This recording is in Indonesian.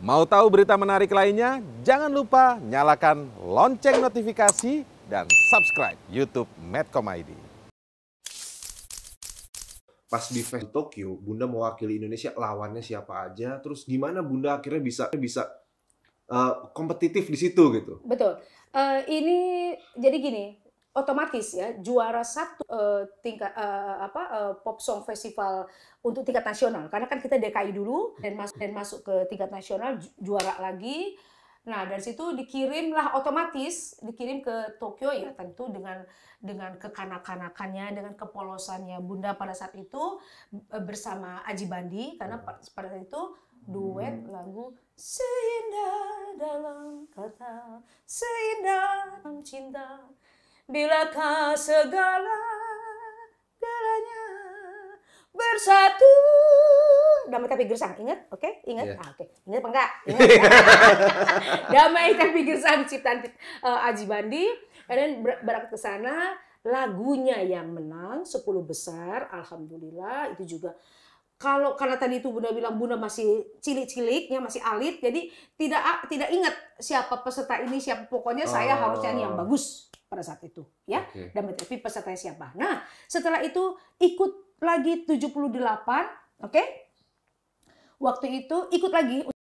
Mau tahu berita menarik lainnya? Jangan lupa nyalakan lonceng notifikasi dan subscribe YouTube Medcom ID. Pas di Fest Tokyo, Bunda mewakili Indonesia lawannya siapa aja, terus gimana Bunda akhirnya bisa bisa uh, kompetitif di situ gitu? Betul. Uh, ini jadi gini, otomatis ya juara satu uh, tingkat uh, apa uh, pop song festival untuk tingkat nasional karena kan kita DKI dulu dan masuk dan masuk ke tingkat nasional ju juara lagi nah dari situ dikirimlah otomatis dikirim ke Tokyo ya tentu dengan dengan kekanak-kanakannya dengan kepolosannya Bunda pada saat itu bersama Aji Bandi karena pada saat itu duet lagu seindah dalam kata seindah dalam cinta Bilakah segala galanya bersatu damai tapi gersang ingat oke okay? ingat yeah. ah, oke okay. ingat apa enggak damai tapi gersang ciptaan uh, Aji Bandi dan ber berangkat ke sana lagunya yang menang 10 besar alhamdulillah itu juga kalau karena tadi itu Bunda bilang Bunda masih cilik-ciliknya masih alit jadi tidak tidak ingat siapa peserta ini siapa pokoknya oh. saya harus nyanyi yang oh. bagus pada saat itu ya okay. dan tapi pesertanya siapa nah setelah itu ikut lagi 78 oke okay? waktu itu ikut lagi